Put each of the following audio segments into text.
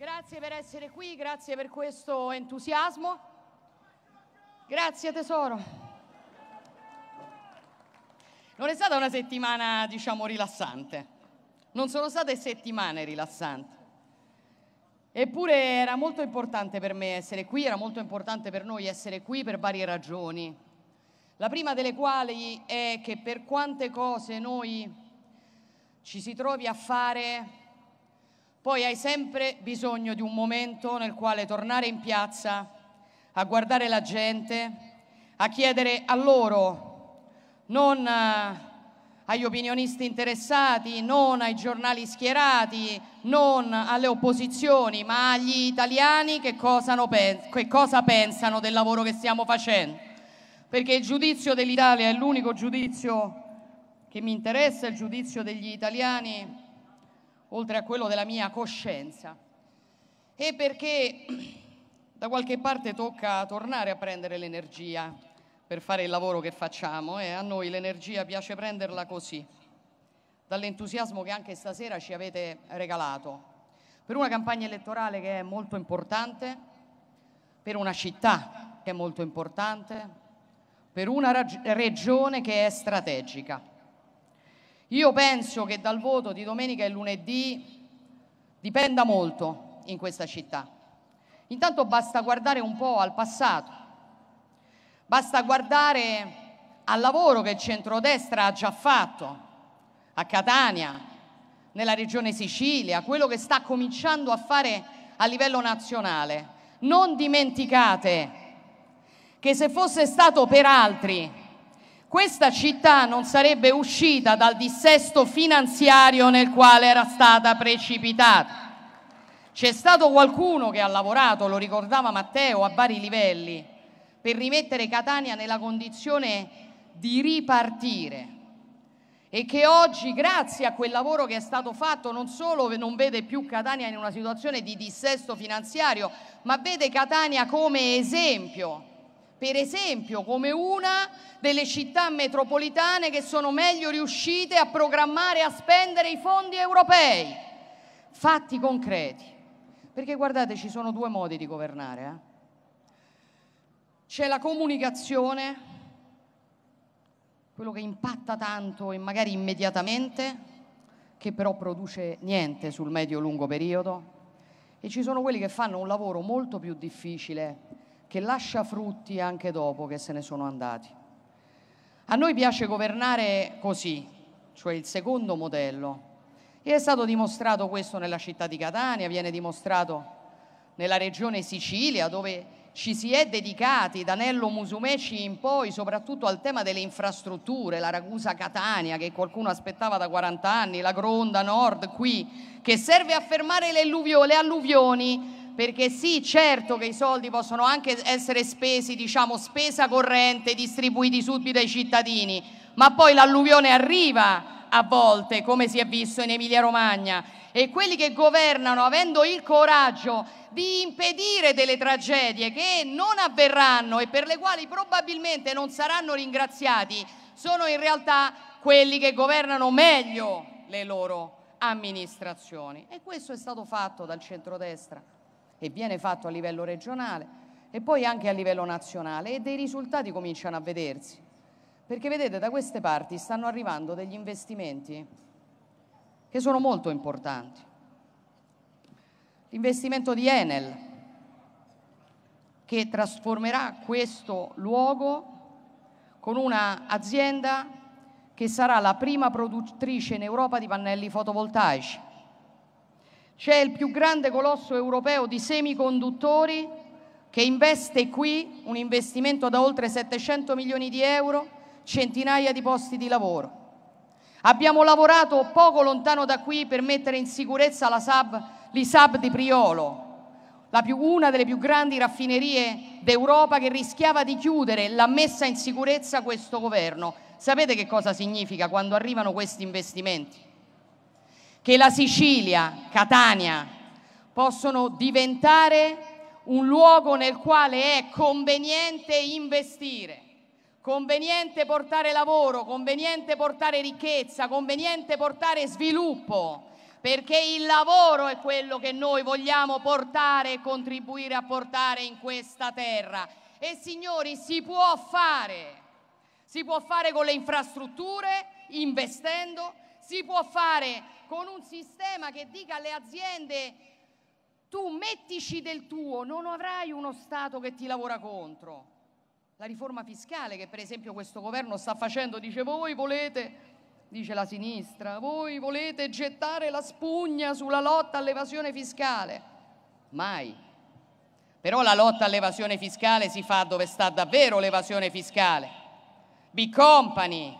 Grazie per essere qui, grazie per questo entusiasmo. Grazie tesoro. Non è stata una settimana, diciamo, rilassante. Non sono state settimane rilassanti. Eppure era molto importante per me essere qui, era molto importante per noi essere qui per varie ragioni. La prima delle quali è che per quante cose noi ci si trovi a fare poi hai sempre bisogno di un momento nel quale tornare in piazza, a guardare la gente, a chiedere a loro, non eh, agli opinionisti interessati, non ai giornali schierati, non alle opposizioni, ma agli italiani che cosa, pens che cosa pensano del lavoro che stiamo facendo. Perché il giudizio dell'Italia è l'unico giudizio che mi interessa, il giudizio degli italiani oltre a quello della mia coscienza, e perché da qualche parte tocca tornare a prendere l'energia per fare il lavoro che facciamo e a noi l'energia piace prenderla così, dall'entusiasmo che anche stasera ci avete regalato, per una campagna elettorale che è molto importante, per una città che è molto importante, per una regione che è strategica. Io penso che dal voto di domenica e lunedì dipenda molto in questa città. Intanto basta guardare un po' al passato, basta guardare al lavoro che il centrodestra ha già fatto a Catania, nella regione Sicilia, quello che sta cominciando a fare a livello nazionale. Non dimenticate che se fosse stato per altri questa città non sarebbe uscita dal dissesto finanziario nel quale era stata precipitata. C'è stato qualcuno che ha lavorato, lo ricordava Matteo, a vari livelli, per rimettere Catania nella condizione di ripartire e che oggi, grazie a quel lavoro che è stato fatto, non solo non vede più Catania in una situazione di dissesto finanziario, ma vede Catania come esempio per esempio come una delle città metropolitane che sono meglio riuscite a programmare e a spendere i fondi europei. Fatti concreti. Perché guardate, ci sono due modi di governare. Eh? C'è la comunicazione, quello che impatta tanto e magari immediatamente, che però produce niente sul medio-lungo periodo. E ci sono quelli che fanno un lavoro molto più difficile che lascia frutti anche dopo che se ne sono andati. A noi piace governare così, cioè il secondo modello, e è stato dimostrato questo nella città di Catania, viene dimostrato nella regione Sicilia, dove ci si è dedicati da Nello Musumeci in poi soprattutto al tema delle infrastrutture, la Ragusa Catania che qualcuno aspettava da 40 anni, la Gronda Nord qui, che serve a fermare le, alluvio, le alluvioni perché sì, certo che i soldi possono anche essere spesi, diciamo, spesa corrente, distribuiti subito ai cittadini, ma poi l'alluvione arriva a volte, come si è visto in Emilia Romagna, e quelli che governano, avendo il coraggio di impedire delle tragedie che non avverranno e per le quali probabilmente non saranno ringraziati, sono in realtà quelli che governano meglio le loro amministrazioni. E questo è stato fatto dal centrodestra e viene fatto a livello regionale e poi anche a livello nazionale e dei risultati cominciano a vedersi. Perché vedete, da queste parti stanno arrivando degli investimenti che sono molto importanti. L'investimento di Enel, che trasformerà questo luogo con un'azienda che sarà la prima produttrice in Europa di pannelli fotovoltaici. C'è il più grande colosso europeo di semiconduttori che investe qui un investimento da oltre 700 milioni di euro, centinaia di posti di lavoro. Abbiamo lavorato poco lontano da qui per mettere in sicurezza la SAB, l'ISAB di Priolo, più, una delle più grandi raffinerie d'Europa che rischiava di chiudere, l'ha messa in sicurezza questo governo. Sapete che cosa significa quando arrivano questi investimenti? che la Sicilia, Catania, possono diventare un luogo nel quale è conveniente investire, conveniente portare lavoro, conveniente portare ricchezza, conveniente portare sviluppo, perché il lavoro è quello che noi vogliamo portare e contribuire a portare in questa terra. E signori, si può fare, si può fare con le infrastrutture, investendo, si può fare con un sistema che dica alle aziende tu mettici del tuo, non avrai uno Stato che ti lavora contro. La riforma fiscale che per esempio questo governo sta facendo dice voi volete dice la sinistra, voi volete gettare la spugna sulla lotta all'evasione fiscale. Mai. Però la lotta all'evasione fiscale si fa dove sta davvero l'evasione fiscale. Big company,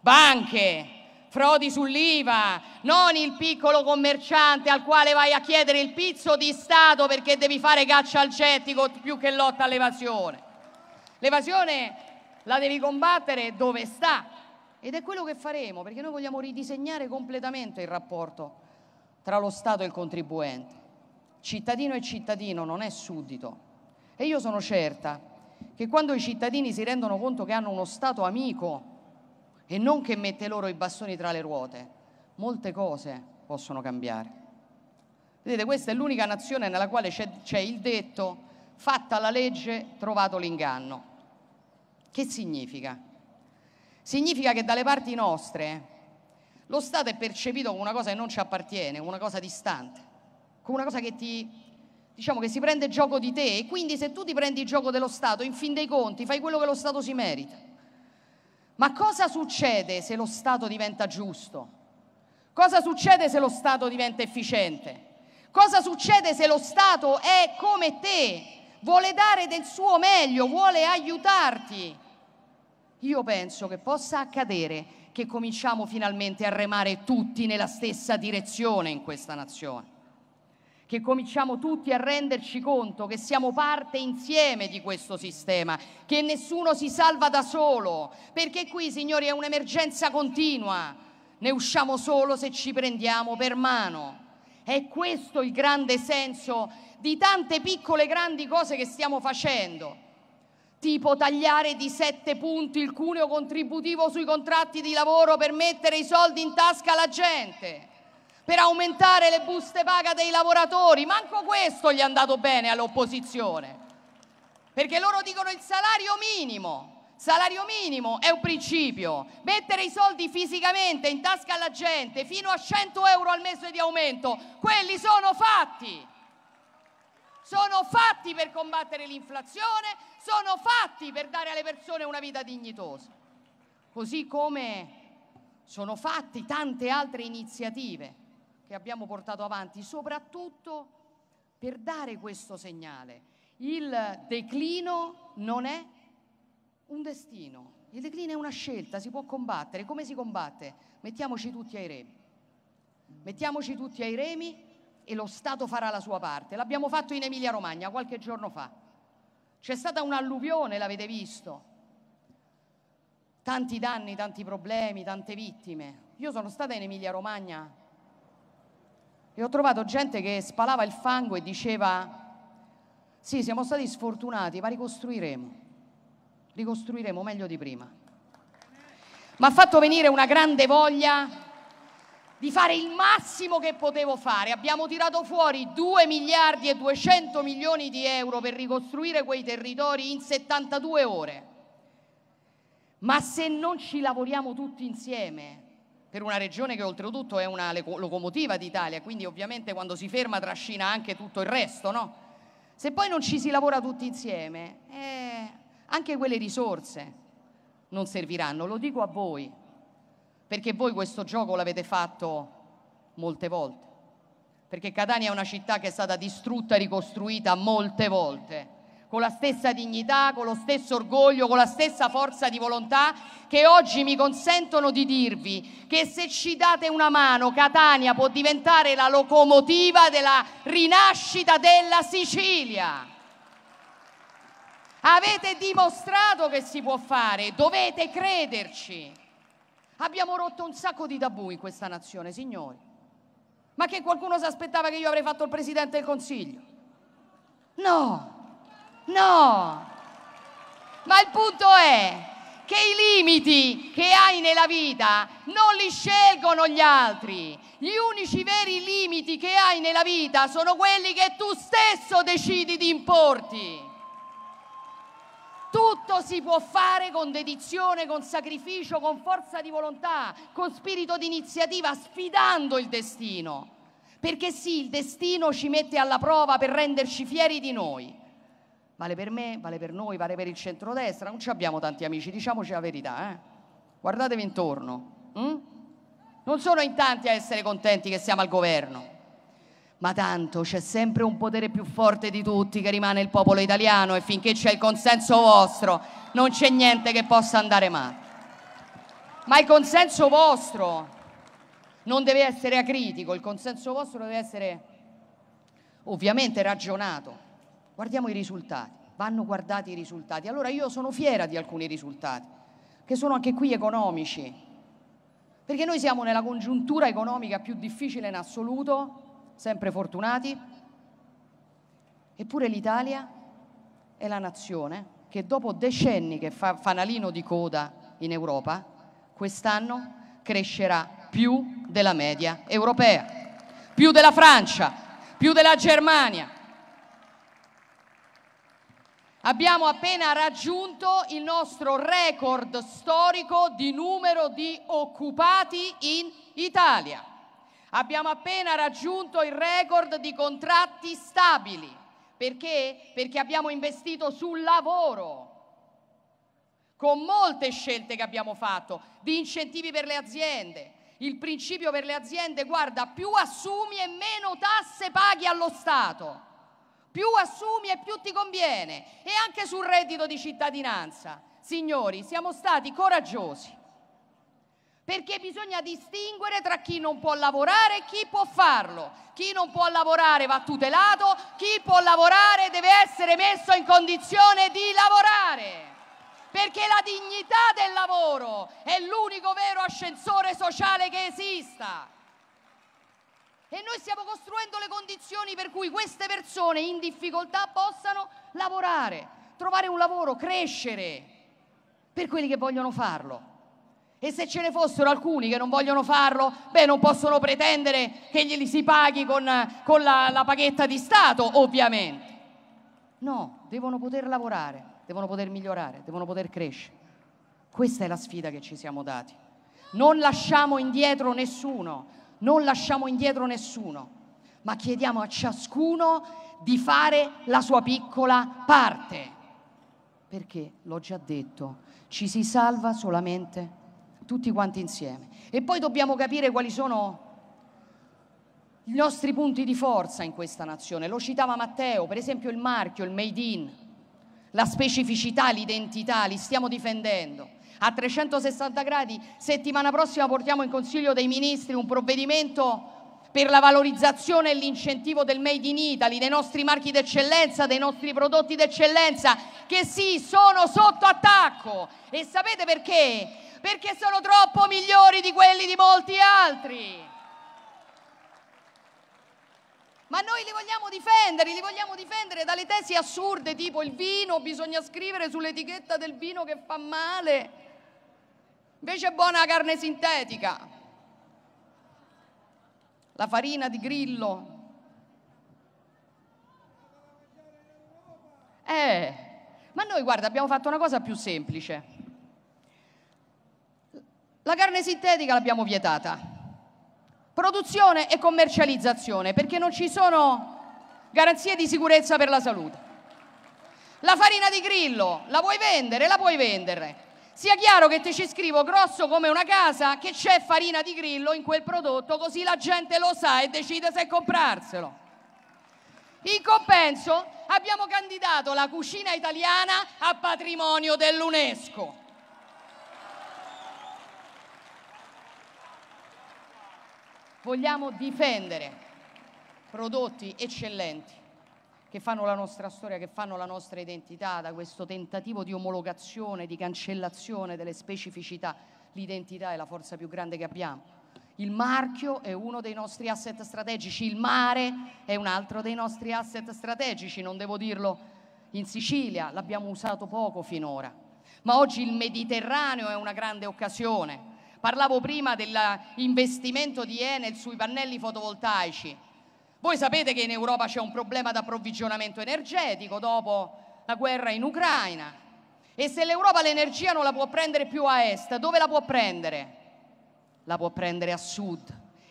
banche, frodi sull'IVA, non il piccolo commerciante al quale vai a chiedere il pizzo di Stato perché devi fare caccia al cettico più che lotta all'evasione. L'evasione la devi combattere dove sta ed è quello che faremo perché noi vogliamo ridisegnare completamente il rapporto tra lo Stato e il contribuente. Cittadino e cittadino non è suddito e io sono certa che quando i cittadini si rendono conto che hanno uno Stato amico, e non che mette loro i bastoni tra le ruote. Molte cose possono cambiare. Vedete, questa è l'unica nazione nella quale c'è, c'è il detto fatta la legge, trovato l'inganno. Che significa? Significa che dalle parti nostre lo Stato è percepito come una cosa che non ci appartiene, come una cosa distante, come una cosa che ti diciamo che si prende gioco di te e quindi se tu ti prendi gioco dello Stato, in fin dei conti fai quello che lo Stato si merita. Ma cosa succede se lo Stato diventa giusto? Cosa succede se lo Stato diventa efficiente? Cosa succede se lo Stato è come te, vuole dare del suo meglio, vuole aiutarti? Io penso che possa accadere che cominciamo finalmente a remare tutti nella stessa direzione in questa nazione che cominciamo tutti a renderci conto che siamo parte insieme di questo sistema, che nessuno si salva da solo, perché qui, signori, è un'emergenza continua, ne usciamo solo se ci prendiamo per mano. È questo il grande senso di tante piccole grandi cose che stiamo facendo, tipo tagliare di sette punti il cuneo contributivo sui contratti di lavoro per mettere i soldi in tasca alla gente per aumentare le buste paga dei lavoratori, manco questo gli è andato bene all'opposizione, perché loro dicono il salario minimo, Salario minimo è un principio, mettere i soldi fisicamente in tasca alla gente fino a 100 euro al mese di aumento, quelli sono fatti. Sono fatti per combattere l'inflazione, sono fatti per dare alle persone una vita dignitosa. Così come sono fatti tante altre iniziative che abbiamo portato avanti, soprattutto per dare questo segnale. Il declino non è un destino, il declino è una scelta, si può combattere. Come si combatte? Mettiamoci tutti ai remi. Mettiamoci tutti ai remi e lo Stato farà la sua parte. L'abbiamo fatto in Emilia Romagna qualche giorno fa. C'è stata un'alluvione, l'avete visto. Tanti danni, tanti problemi, tante vittime. Io sono stata in Emilia Romagna e ho trovato gente che spalava il fango e diceva, sì, siamo stati sfortunati, ma ricostruiremo, ricostruiremo meglio di prima. Mi ha fatto venire una grande voglia di fare il massimo che potevo fare. Abbiamo tirato fuori 2 miliardi e 200 milioni di euro per ricostruire quei territori in 72 ore. Ma se non ci lavoriamo tutti insieme, per una regione che oltretutto è una locomotiva d'Italia, quindi ovviamente quando si ferma trascina anche tutto il resto, no? Se poi non ci si lavora tutti insieme, eh, anche quelle risorse non serviranno, lo dico a voi, perché voi questo gioco l'avete fatto molte volte, perché Catania è una città che è stata distrutta e ricostruita molte volte con la stessa dignità, con lo stesso orgoglio, con la stessa forza di volontà che oggi mi consentono di dirvi che se ci date una mano Catania può diventare la locomotiva della rinascita della Sicilia. Avete dimostrato che si può fare, dovete crederci. Abbiamo rotto un sacco di tabù in questa nazione, signori. Ma che qualcuno si aspettava che io avrei fatto il Presidente del Consiglio? No, No. Ma il punto è che i limiti che hai nella vita non li scelgono gli altri. Gli unici veri limiti che hai nella vita sono quelli che tu stesso decidi di importi. Tutto si può fare con dedizione, con sacrificio, con forza di volontà, con spirito di iniziativa, sfidando il destino. Perché sì, il destino ci mette alla prova per renderci fieri di noi. Vale per me, vale per noi, vale per il centrodestra, non ci abbiamo tanti amici, diciamoci la verità. Eh? Guardatevi intorno. Hm? Non sono in tanti a essere contenti che siamo al governo, ma tanto c'è sempre un potere più forte di tutti che rimane il popolo italiano e finché c'è il consenso vostro non c'è niente che possa andare male. Ma il consenso vostro non deve essere acritico, il consenso vostro deve essere ovviamente ragionato. Guardiamo i risultati, vanno guardati i risultati. Allora io sono fiera di alcuni risultati, che sono anche qui economici, perché noi siamo nella congiuntura economica più difficile in assoluto, sempre fortunati, eppure l'Italia è la nazione che dopo decenni che fa fanalino di coda in Europa, quest'anno crescerà più della media europea, più della Francia, più della Germania, Abbiamo appena raggiunto il nostro record storico di numero di occupati in Italia. Abbiamo appena raggiunto il record di contratti stabili. Perché? Perché abbiamo investito sul lavoro con molte scelte che abbiamo fatto, di incentivi per le aziende. Il principio per le aziende, guarda, più assumi e meno tasse paghi allo Stato più assumi e più ti conviene. E anche sul reddito di cittadinanza, signori, siamo stati coraggiosi. Perché bisogna distinguere tra chi non può lavorare e chi può farlo. Chi non può lavorare va tutelato, chi può lavorare deve essere messo in condizione di lavorare. Perché la dignità del lavoro è l'unico vero ascensore sociale che esista e noi stiamo costruendo le condizioni per cui queste persone in difficoltà possano lavorare, trovare un lavoro, crescere per quelli che vogliono farlo. E se ce ne fossero alcuni che non vogliono farlo, beh, non possono pretendere che glieli si paghi con, con la, la paghetta di Stato, ovviamente. No, devono poter lavorare, devono poter migliorare, devono poter crescere. Questa è la sfida che ci siamo dati. Non lasciamo indietro nessuno, non lasciamo indietro nessuno, ma chiediamo a ciascuno di fare la sua piccola parte. Perché, l'ho già detto, ci si salva solamente tutti quanti insieme. E poi dobbiamo capire quali sono i nostri punti di forza in questa nazione. Lo citava Matteo, per esempio il marchio, il made in, la specificità, l'identità, li stiamo difendendo a 360 gradi. Settimana prossima portiamo in Consiglio dei Ministri un provvedimento per la valorizzazione e l'incentivo del Made in Italy, dei nostri marchi d'eccellenza, dei nostri prodotti d'eccellenza, che sì, sono sotto attacco. E sapete perché? Perché sono troppo migliori di quelli di molti altri. Ma noi li vogliamo difendere, li vogliamo difendere dalle tesi assurde tipo il vino, bisogna scrivere sull'etichetta del vino che fa male Invece è buona la carne sintetica, la farina di grillo. Eh, ma noi guarda abbiamo fatto una cosa più semplice. La carne sintetica l'abbiamo vietata. Produzione e commercializzazione, perché non ci sono garanzie di sicurezza per la salute. La farina di grillo, la vuoi vendere? La puoi vendere. Sia chiaro che te ci scrivo grosso come una casa che c'è farina di grillo in quel prodotto così la gente lo sa e decide se comprarselo. In compenso abbiamo candidato la cucina italiana a patrimonio dell'UNESCO. Vogliamo difendere prodotti eccellenti che fanno la nostra storia, che fanno la nostra identità, da questo tentativo di omologazione, di cancellazione delle specificità. L'identità è la forza più grande che abbiamo. Il marchio è uno dei nostri asset strategici, il mare è un altro dei nostri asset strategici, non devo dirlo in Sicilia, l'abbiamo usato poco finora, ma oggi il Mediterraneo è una grande occasione. Parlavo prima dell'investimento di Enel sui pannelli fotovoltaici, voi sapete che in Europa c'è un problema di approvvigionamento energetico dopo la guerra in Ucraina e se l'Europa l'energia non la può prendere più a est, dove la può prendere? La può prendere a sud.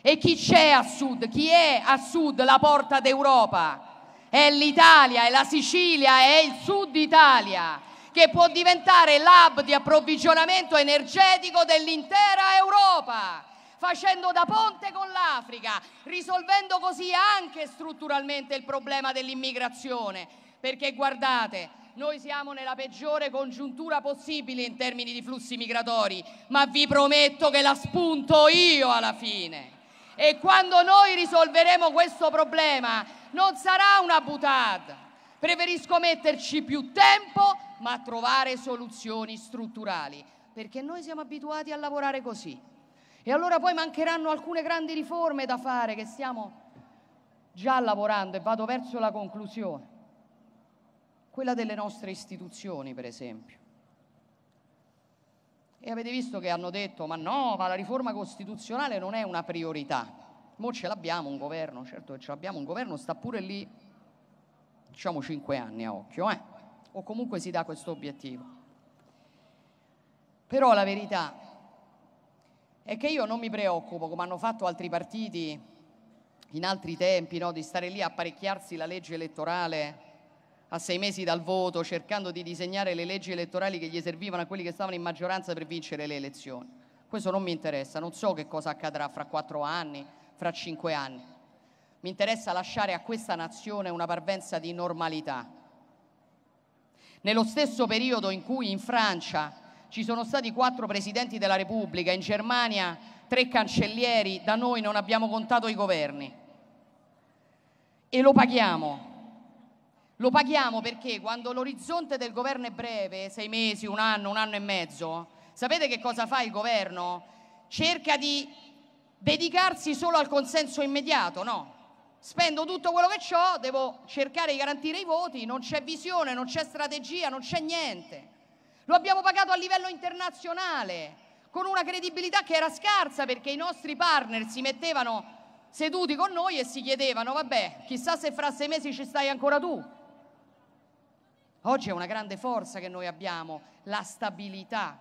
E chi c'è a sud? Chi è a sud la porta d'Europa? È l'Italia, è la Sicilia, è il sud Italia che può diventare l'hub di approvvigionamento energetico dell'intera Europa facendo da ponte con l'Africa, risolvendo così anche strutturalmente il problema dell'immigrazione. Perché guardate, noi siamo nella peggiore congiuntura possibile in termini di flussi migratori, ma vi prometto che la spunto io alla fine. E quando noi risolveremo questo problema non sarà una butata. Preferisco metterci più tempo, ma trovare soluzioni strutturali, perché noi siamo abituati a lavorare così. E allora poi mancheranno alcune grandi riforme da fare che stiamo già lavorando e vado verso la conclusione. Quella delle nostre istituzioni, per esempio. E avete visto che hanno detto, ma no, ma la riforma costituzionale non è una priorità. Mo ce l'abbiamo un governo, certo che ce l'abbiamo un governo, sta pure lì, diciamo cinque anni a occhio, eh? o comunque si dà questo obiettivo. Però la verità è che io non mi preoccupo, come hanno fatto altri partiti in altri tempi, no, di stare lì a apparecchiarsi la legge elettorale a sei mesi dal voto, cercando di disegnare le leggi elettorali che gli servivano a quelli che stavano in maggioranza per vincere le elezioni. Questo non mi interessa, non so che cosa accadrà fra quattro anni, fra cinque anni. Mi interessa lasciare a questa nazione una parvenza di normalità. Nello stesso periodo in cui in Francia ci sono stati quattro presidenti della Repubblica, in Germania tre cancellieri, da noi non abbiamo contato i governi. E lo paghiamo. Lo paghiamo perché quando l'orizzonte del governo è breve, sei mesi, un anno, un anno e mezzo, sapete che cosa fa il governo? Cerca di dedicarsi solo al consenso immediato, no? Spendo tutto quello che ho, devo cercare di garantire i voti, non c'è visione, non c'è strategia, non c'è niente. Lo abbiamo pagato a livello internazionale con una credibilità che era scarsa perché i nostri partner si mettevano seduti con noi e si chiedevano, vabbè, chissà se fra sei mesi ci stai ancora tu. Oggi è una grande forza che noi abbiamo, la stabilità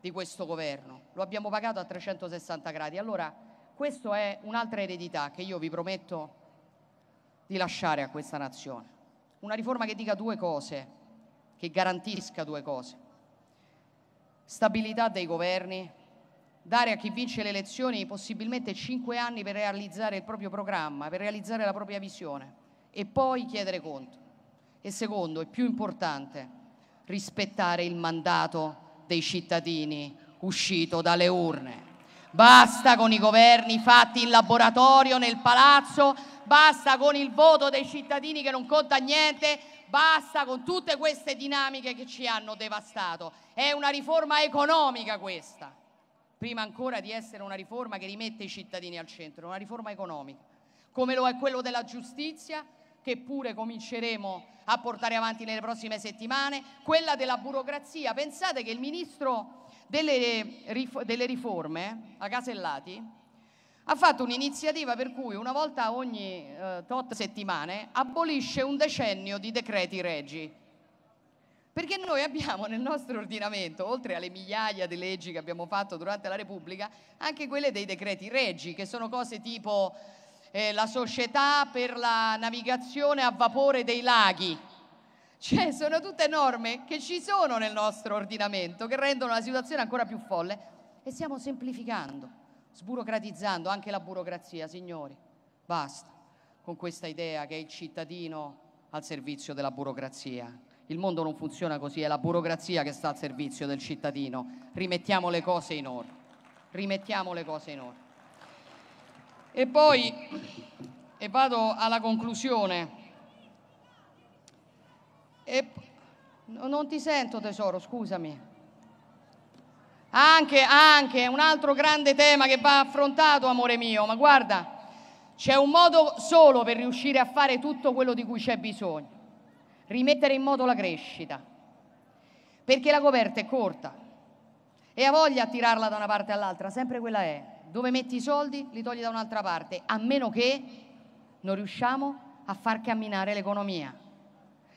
di questo governo. Lo abbiamo pagato a 360 gradi. Allora, questa è un'altra eredità che io vi prometto di lasciare a questa nazione. Una riforma che dica due cose, che garantisca due cose stabilità dei governi, dare a chi vince le elezioni possibilmente cinque anni per realizzare il proprio programma, per realizzare la propria visione e poi chiedere conto. E secondo, e più importante, rispettare il mandato dei cittadini uscito dalle urne. Basta con i governi fatti in laboratorio, nel palazzo, basta con il voto dei cittadini che non conta niente, basta con tutte queste dinamiche che ci hanno devastato. È una riforma economica questa, prima ancora di essere una riforma che rimette i cittadini al centro, una riforma economica, come lo è quello della giustizia che pure cominceremo a portare avanti nelle prossime settimane, quella della burocrazia. Pensate che il ministro delle, eh, delle riforme, eh, a Casellati, ha fatto un'iniziativa per cui una volta ogni eh, tot settimane abolisce un decennio di decreti regi. Perché noi abbiamo nel nostro ordinamento, oltre alle migliaia di leggi che abbiamo fatto durante la Repubblica, anche quelle dei decreti regi, che sono cose tipo eh, la società per la navigazione a vapore dei laghi. Cioè, sono tutte norme che ci sono nel nostro ordinamento, che rendono la situazione ancora più folle e stiamo semplificando sburocratizzando anche la burocrazia, signori. Basta con questa idea che è il cittadino al servizio della burocrazia. Il mondo non funziona così, è la burocrazia che sta al servizio del cittadino. Rimettiamo le cose in ordine. Rimettiamo le cose in ordine. E poi, e vado alla conclusione. E, non ti sento tesoro, scusami. Anche, anche, un altro grande tema che va affrontato, amore mio, ma guarda, c'è un modo solo per riuscire a fare tutto quello di cui c'è bisogno, rimettere in moto la crescita, perché la coperta è corta e ha voglia a tirarla da una parte all'altra, sempre quella è, dove metti i soldi li togli da un'altra parte, a meno che non riusciamo a far camminare l'economia.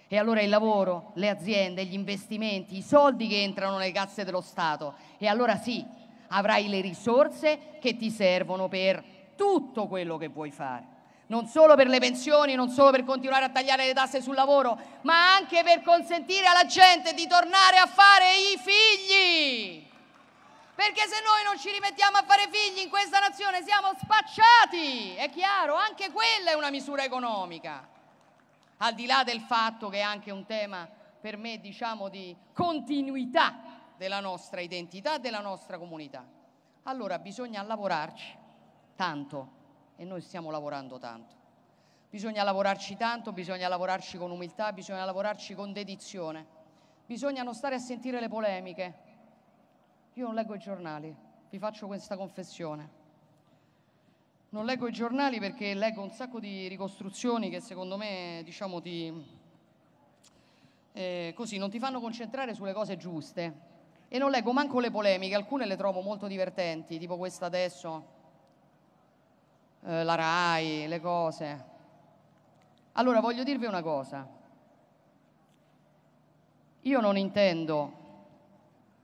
E allora il lavoro, le aziende, gli investimenti, i soldi che entrano nelle casse dello Stato. E allora sì, avrai le risorse che ti servono per tutto quello che vuoi fare. Non solo per le pensioni, non solo per continuare a tagliare le tasse sul lavoro, ma anche per consentire alla gente di tornare a fare i figli. Perché se noi non ci rimettiamo a fare figli in questa nazione siamo spacciati, è chiaro, anche quella è una misura economica al di là del fatto che è anche un tema per me diciamo di continuità della nostra identità e della nostra comunità. Allora bisogna lavorarci tanto e noi stiamo lavorando tanto. Bisogna lavorarci tanto, bisogna lavorarci con umiltà, bisogna lavorarci con dedizione. Bisogna non stare a sentire le polemiche. Io non leggo i giornali, vi faccio questa confessione. Non leggo i giornali perché leggo un sacco di ricostruzioni che secondo me, diciamo, ti, eh, così, non ti fanno concentrare sulle cose giuste. E non leggo manco le polemiche, alcune le trovo molto divertenti, tipo questa adesso, eh, la RAI, le cose. Allora voglio dirvi una cosa. Io non intendo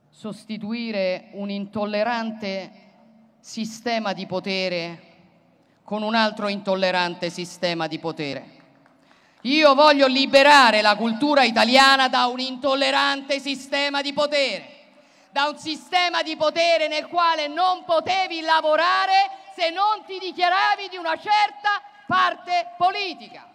sostituire un intollerante sistema di potere con un altro intollerante sistema di potere. Io voglio liberare la cultura italiana da un intollerante sistema di potere, da un sistema di potere nel quale non potevi lavorare se non ti dichiaravi di una certa parte politica.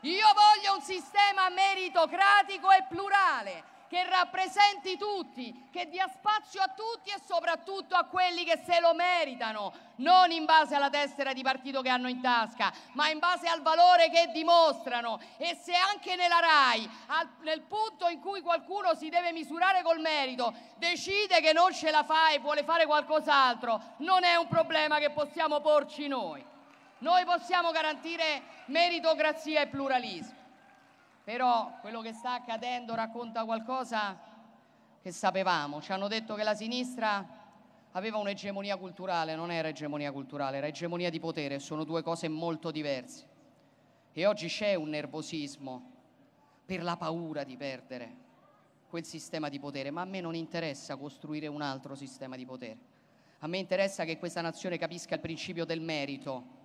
Io voglio un sistema meritocratico e plurale, che rappresenti tutti, che dia spazio a tutti e soprattutto a quelli che se lo meritano, non in base alla tessera di partito che hanno in tasca, ma in base al valore che dimostrano. E se anche nella RAI, al, nel punto in cui qualcuno si deve misurare col merito, decide che non ce la fa e vuole fare qualcos'altro, non è un problema che possiamo porci noi. Noi possiamo garantire meritocrazia e pluralismo però quello che sta accadendo racconta qualcosa che sapevamo. Ci hanno detto che la sinistra aveva un'egemonia culturale, non era egemonia culturale, era egemonia di potere, sono due cose molto diverse. E oggi c'è un nervosismo per la paura di perdere quel sistema di potere, ma a me non interessa costruire un altro sistema di potere. A me interessa che questa nazione capisca il principio del merito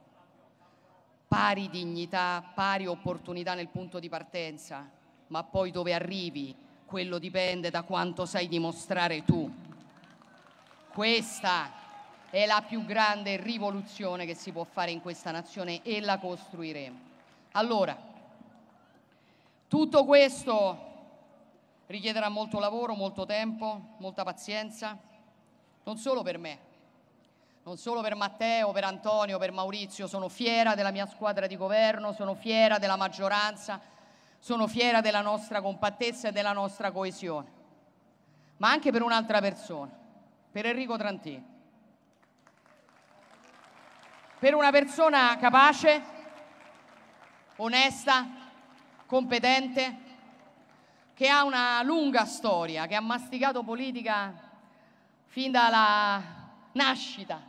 pari dignità, pari opportunità nel punto di partenza, ma poi dove arrivi, quello dipende da quanto sai dimostrare tu. Questa è la più grande rivoluzione che si può fare in questa nazione e la costruiremo. Allora, tutto questo richiederà molto lavoro, molto tempo, molta pazienza, non solo per me, non solo per Matteo, per Antonio, per Maurizio, sono fiera della mia squadra di governo, sono fiera della maggioranza, sono fiera della nostra compattezza e della nostra coesione, ma anche per un'altra persona, per Enrico Trantini, per una persona capace, onesta, competente, che ha una lunga storia, che ha masticato politica fin dalla nascita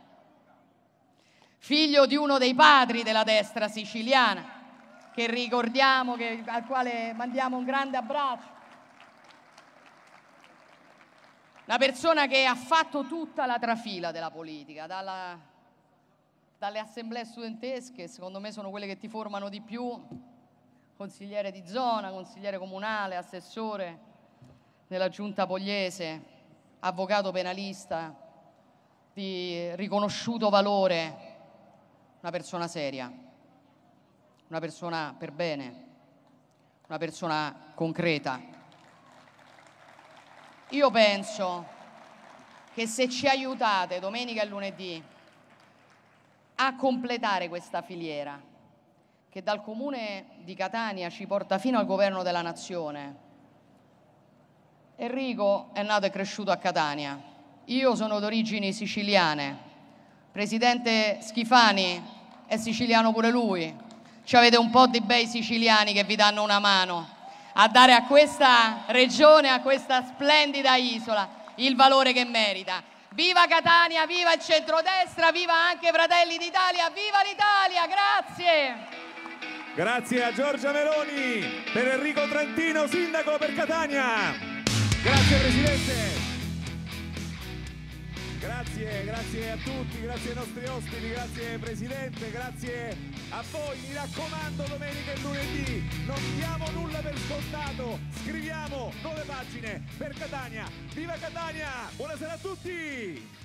figlio di uno dei padri della destra siciliana, che ricordiamo, che, al quale mandiamo un grande abbraccio. Una persona che ha fatto tutta la trafila della politica, dalla, dalle assemblee studentesche, secondo me sono quelle che ti formano di più, consigliere di zona, consigliere comunale, assessore della giunta Pogliese, avvocato penalista di riconosciuto valore una persona seria, una persona per bene, una persona concreta. Io penso che se ci aiutate domenica e lunedì a completare questa filiera che dal comune di Catania ci porta fino al governo della nazione, Enrico è nato e cresciuto a Catania, io sono d'origini siciliane, Presidente Schifani, è siciliano pure lui. Ci avete un po' di bei siciliani che vi danno una mano a dare a questa regione, a questa splendida isola, il valore che merita. Viva Catania, viva il centrodestra, viva anche Fratelli d'Italia, viva l'Italia, grazie! Grazie a Giorgia Meloni, per Enrico Trentino, sindaco per Catania. Grazie Presidente grazie, grazie a tutti, grazie ai nostri ospiti, grazie Presidente, grazie a voi, mi raccomando domenica e lunedì, non diamo nulla per scontato, scriviamo nuove pagine per Catania, viva Catania, buonasera a tutti!